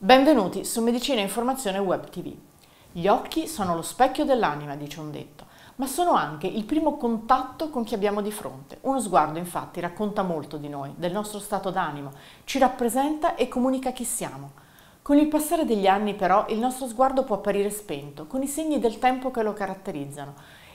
Benvenuti su Medicina e Informazione Web TV. Gli occhi sono lo specchio dell'anima, dice un detto, ma sono anche il primo contatto con chi abbiamo di fronte. Uno sguardo infatti racconta molto di noi, del nostro stato d'animo, ci rappresenta e comunica chi siamo. Con il passare degli anni però il nostro sguardo può apparire spento, con i segni del tempo che lo caratterizzano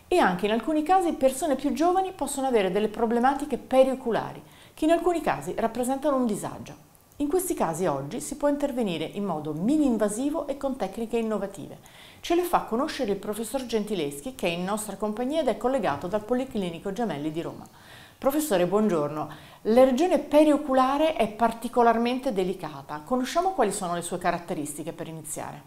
e anche in alcuni casi persone più giovani possono avere delle problematiche perioculari, che in alcuni casi rappresentano un disagio. In questi casi oggi si può intervenire in modo mini-invasivo e con tecniche innovative. Ce le fa conoscere il professor Gentileschi che è in nostra compagnia ed è collegato dal Policlinico Gemelli di Roma. Professore, buongiorno. La regione perioculare è particolarmente delicata. Conosciamo quali sono le sue caratteristiche per iniziare?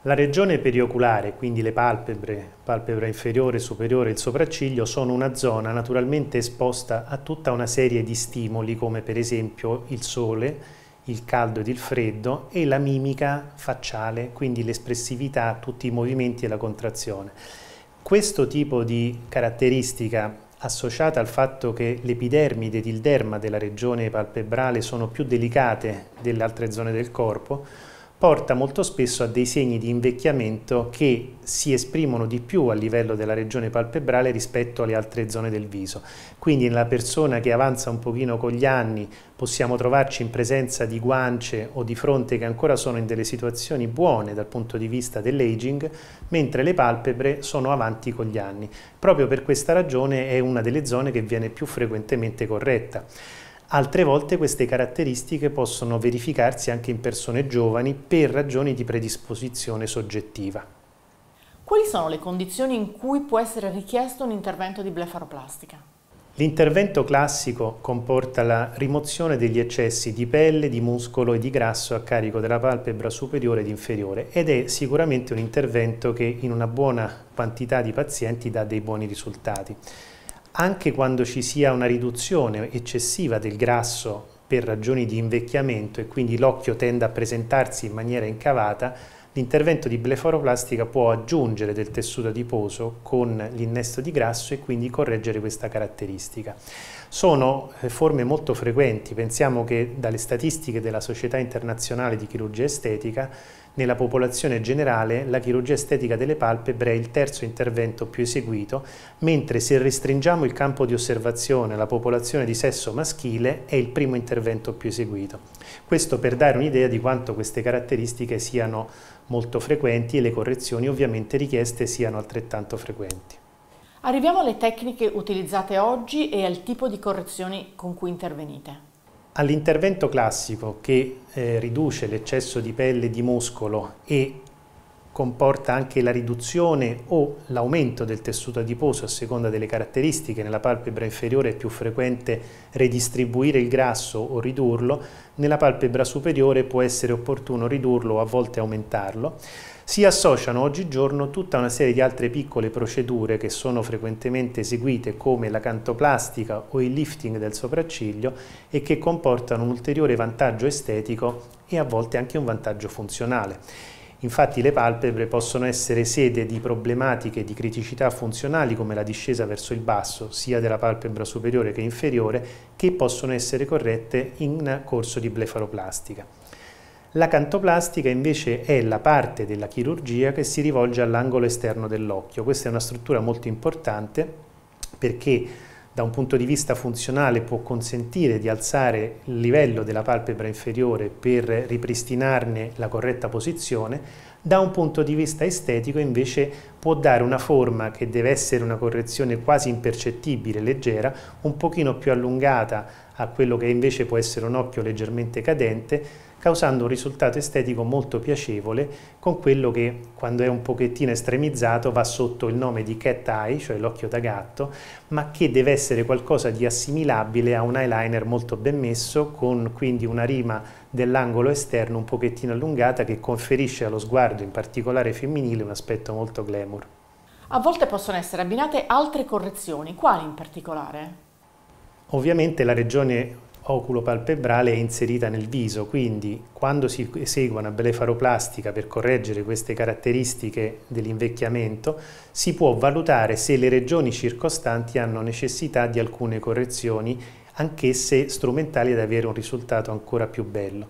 La regione perioculare, quindi le palpebre, palpebra inferiore, superiore e il sopracciglio, sono una zona naturalmente esposta a tutta una serie di stimoli come per esempio il sole, il caldo ed il freddo e la mimica facciale, quindi l'espressività, tutti i movimenti e la contrazione. Questo tipo di caratteristica associata al fatto che l'epidermide ed il derma della regione palpebrale sono più delicate delle altre zone del corpo porta molto spesso a dei segni di invecchiamento che si esprimono di più a livello della regione palpebrale rispetto alle altre zone del viso. Quindi nella persona che avanza un pochino con gli anni possiamo trovarci in presenza di guance o di fronte che ancora sono in delle situazioni buone dal punto di vista dell'aging, mentre le palpebre sono avanti con gli anni. Proprio per questa ragione è una delle zone che viene più frequentemente corretta. Altre volte queste caratteristiche possono verificarsi anche in persone giovani per ragioni di predisposizione soggettiva. Quali sono le condizioni in cui può essere richiesto un intervento di blefaroplastica? L'intervento classico comporta la rimozione degli eccessi di pelle, di muscolo e di grasso a carico della palpebra superiore ed inferiore ed è sicuramente un intervento che in una buona quantità di pazienti dà dei buoni risultati anche quando ci sia una riduzione eccessiva del grasso per ragioni di invecchiamento e quindi l'occhio tende a presentarsi in maniera incavata, l'intervento di bleforoplastica può aggiungere del tessuto adiposo con l'innesto di grasso e quindi correggere questa caratteristica. Sono eh, forme molto frequenti, pensiamo che dalle statistiche della Società Internazionale di Chirurgia Estetica nella popolazione generale la chirurgia estetica delle palpebre è il terzo intervento più eseguito, mentre se restringiamo il campo di osservazione alla popolazione di sesso maschile è il primo intervento più eseguito. Questo per dare un'idea di quanto queste caratteristiche siano molto frequenti e le correzioni ovviamente richieste siano altrettanto frequenti. Arriviamo alle tecniche utilizzate oggi e al tipo di correzioni con cui intervenite. All'intervento classico che eh, riduce l'eccesso di pelle e di muscolo e comporta anche la riduzione o l'aumento del tessuto adiposo a seconda delle caratteristiche, nella palpebra inferiore è più frequente redistribuire il grasso o ridurlo, nella palpebra superiore può essere opportuno ridurlo o a volte aumentarlo si associano oggigiorno tutta una serie di altre piccole procedure che sono frequentemente eseguite come la cantoplastica o il lifting del sopracciglio e che comportano un ulteriore vantaggio estetico e a volte anche un vantaggio funzionale. Infatti le palpebre possono essere sede di problematiche di criticità funzionali come la discesa verso il basso, sia della palpebra superiore che inferiore, che possono essere corrette in corso di blefaroplastica. La cantoplastica invece è la parte della chirurgia che si rivolge all'angolo esterno dell'occhio. Questa è una struttura molto importante perché da un punto di vista funzionale può consentire di alzare il livello della palpebra inferiore per ripristinarne la corretta posizione, da un punto di vista estetico invece può dare una forma che deve essere una correzione quasi impercettibile, leggera, un pochino più allungata a quello che invece può essere un occhio leggermente cadente, causando un risultato estetico molto piacevole con quello che quando è un pochettino estremizzato va sotto il nome di cat eye, cioè l'occhio da gatto, ma che deve essere qualcosa di assimilabile a un eyeliner molto ben messo con quindi una rima dell'angolo esterno un pochettino allungata che conferisce allo sguardo in particolare femminile un aspetto molto glamour. A volte possono essere abbinate altre correzioni, quali in particolare? Ovviamente la regione oculopalpebrale è inserita nel viso, quindi quando si esegue una blefaroplastica per correggere queste caratteristiche dell'invecchiamento, si può valutare se le regioni circostanti hanno necessità di alcune correzioni, anch'esse strumentali ad avere un risultato ancora più bello.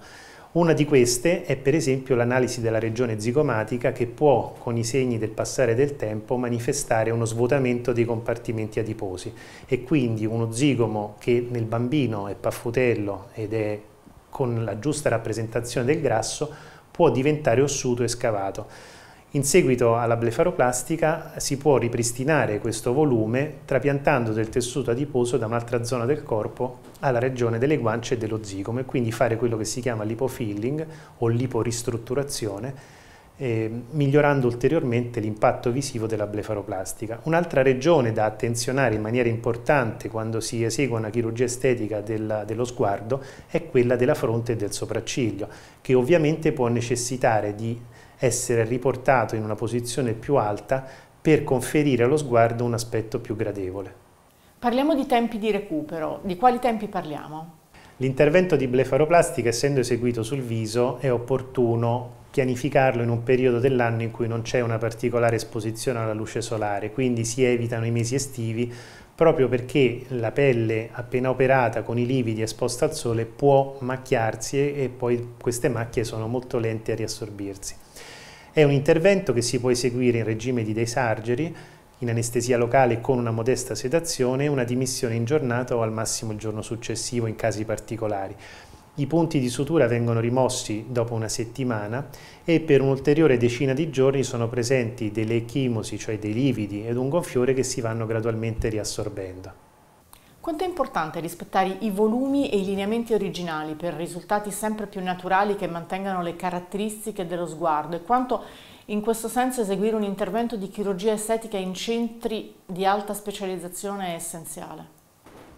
Una di queste è per esempio l'analisi della regione zigomatica che può, con i segni del passare del tempo, manifestare uno svuotamento dei compartimenti adiposi e quindi uno zigomo che nel bambino è paffutello ed è con la giusta rappresentazione del grasso può diventare ossuto e scavato. In seguito alla blefaroplastica si può ripristinare questo volume trapiantando del tessuto adiposo da un'altra zona del corpo alla regione delle guance e dello zigomo e quindi fare quello che si chiama lipofilling o liporistrutturazione eh, migliorando ulteriormente l'impatto visivo della blefaroplastica. Un'altra regione da attenzionare in maniera importante quando si esegue una chirurgia estetica della, dello sguardo è quella della fronte e del sopracciglio che ovviamente può necessitare di essere riportato in una posizione più alta per conferire allo sguardo un aspetto più gradevole. Parliamo di tempi di recupero, di quali tempi parliamo? L'intervento di blefaroplastica, essendo eseguito sul viso, è opportuno pianificarlo in un periodo dell'anno in cui non c'è una particolare esposizione alla luce solare, quindi si evitano i mesi estivi proprio perché la pelle appena operata con i lividi esposta al sole può macchiarsi e poi queste macchie sono molto lente a riassorbirsi. È un intervento che si può eseguire in regime di desargeri, in anestesia locale con una modesta sedazione e una dimissione in giornata o al massimo il giorno successivo in casi particolari. I punti di sutura vengono rimossi dopo una settimana e per un'ulteriore decina di giorni sono presenti delle echimosi, cioè dei lividi ed un gonfiore che si vanno gradualmente riassorbendo. Quanto è importante rispettare i volumi e i lineamenti originali per risultati sempre più naturali che mantengano le caratteristiche dello sguardo e quanto in questo senso eseguire un intervento di chirurgia estetica in centri di alta specializzazione è essenziale?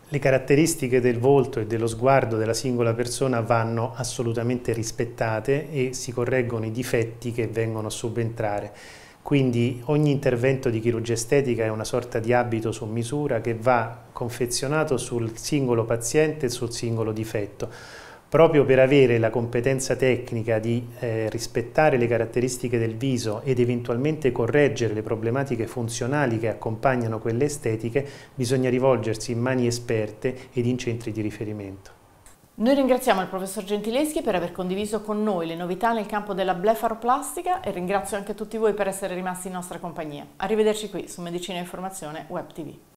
Le caratteristiche del volto e dello sguardo della singola persona vanno assolutamente rispettate e si correggono i difetti che vengono a subentrare. Quindi ogni intervento di chirurgia estetica è una sorta di abito su misura che va confezionato sul singolo paziente e sul singolo difetto. Proprio per avere la competenza tecnica di eh, rispettare le caratteristiche del viso ed eventualmente correggere le problematiche funzionali che accompagnano quelle estetiche, bisogna rivolgersi in mani esperte ed in centri di riferimento. Noi ringraziamo il professor Gentileschi per aver condiviso con noi le novità nel campo della blefaroplastica e ringrazio anche tutti voi per essere rimasti in nostra compagnia. Arrivederci qui su Medicina e Informazione Web TV.